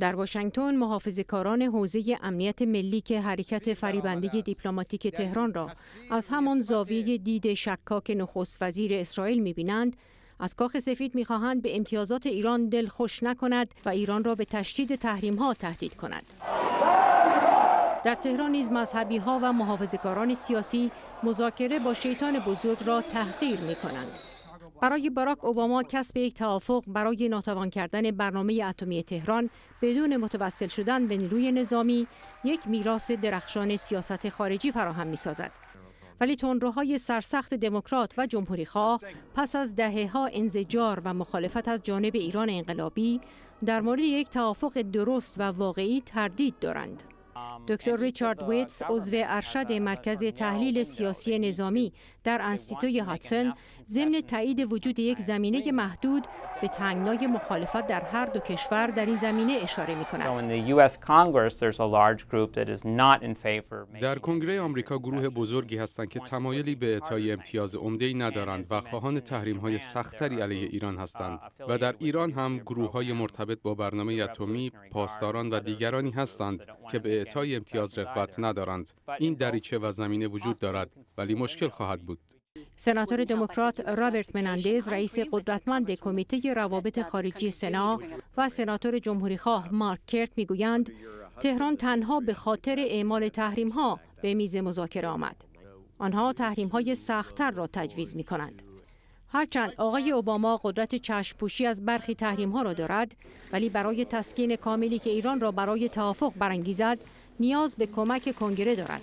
در واشنگتن محافظهکاران حوزه امنیت ملی که حرکت فریبنده دیپلماتیک تهران را از همان زاویه دید شکاک نخست وزیر اسرائیل میبینند از کاخ سفید میخواهند به امتیازات ایران دل خوش نکند و ایران را به تشدید تحریم ها تهدید کند در تهران نیز مذهبی ها و محافظهکاران سیاسی مذاکره با شیطان بزرگ را تحقیر می کنند. برای باراک اوباما کسب یک توافق برای ناتوان کردن برنامه اتمی تهران بدون متوسل شدن به نیروی نظامی یک میراث درخشان سیاست خارجی فراهم می سازد. ولی تندروهای سرسخت دموکرات و جمهوری خواه پس از دهه ها انزجار و مخالفت از جانب ایران انقلابی در مورد یک توافق درست و واقعی تردید دارند. دکتر ریچارد ویتس عضو ارشد مرکز تحلیل سیاسی نظامی در انستیتوی هاتسن ضمن تایید وجود یک زمینه محدود به تنگنای مخالفت در هر دو کشور در این زمینه اشاره می کند. در کنگره آمریکا گروه بزرگی هستند که تمایلی به اعطای امتیاز عمده ندارند و خواهان تحریم های سختری علیه ایران هستند و در ایران هم گروه های مرتبط با برنامه اتمی، پاسداران و دیگرانی هستند که به اعطای های امتیاز رقبت ندارند. این دریچه و زمینه وجود دارد ولی مشکل خواهد بود. سناتور دموکرات رابرت منندز رئیس قدرتمند کمیته روابط خارجی سنا و سناتور جمهوری خواه مارک کرت میگویند تهران تنها به خاطر اعمال تحریم ها به میز مذاکره آمد. آنها تحریم های سختتر را تجویز می کنند. هرچند آقای اوباما قدرت چشم پوشی از برخی تحریم ها را دارد ولی برای تسکین کاملی که ایران را برای توافق برانگیزد نیاز به کمک کنگره دارد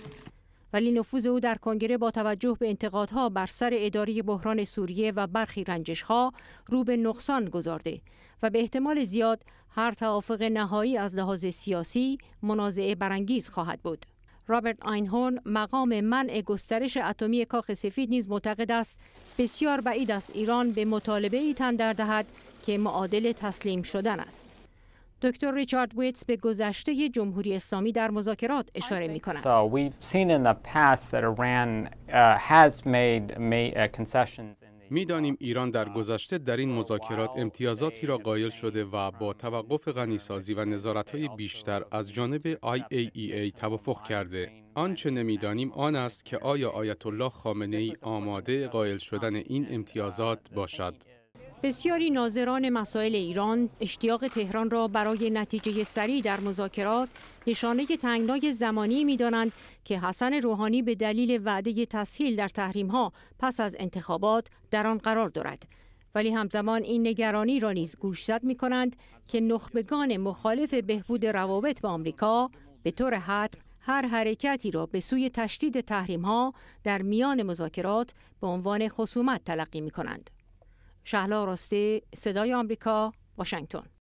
ولی نفوذ او در کنگره با توجه به انتقادها بر سر اداری بحران سوریه و برخی رنجشها رو به نقصان گذارده و به احتمال زیاد هر توافق نهایی از لحاظ سیاسی منازعه برانگیز خواهد بود. رابرت آینهورن مقام منع گسترش اتمی کاخ سفید نیز معتقد است بسیار بعید است ایران به مطالبه ای در دهد که معادل تسلیم شدن است. دکتر ریچارد ویتس به گذشته جمهوری اسلامی در مذاکرات اشاره می کند. میدانیم ایران در گذشته در این مذاکرات امتیازاتی را قائل شده و با توقف غنیسازی و نظارتهای بیشتر از جانب IAEA e توافق کرده. آنچه نمیدانیم آن است که آیا آیت الله خامنه ای آماده قائل شدن این امتیازات باشد. بسیاری ناظران مسائل ایران اشتیاق تهران را برای نتیجه سریع در مذاکرات نشانه تنگنای زمانی می دانند که حسن روحانی به دلیل وعده تسهیل در تحریم ها پس از انتخابات در آن قرار دارد ولی همزمان این نگرانی را نیز گوشزد می کنند که نخبگان مخالف بهبود روابط با آمریکا به طور حتم هر حرکتی را به سوی تشدید تحریم ها در میان مذاکرات به عنوان خصومت تلقی می کنند. شهلا راستی صدای آمریکا واشنگتن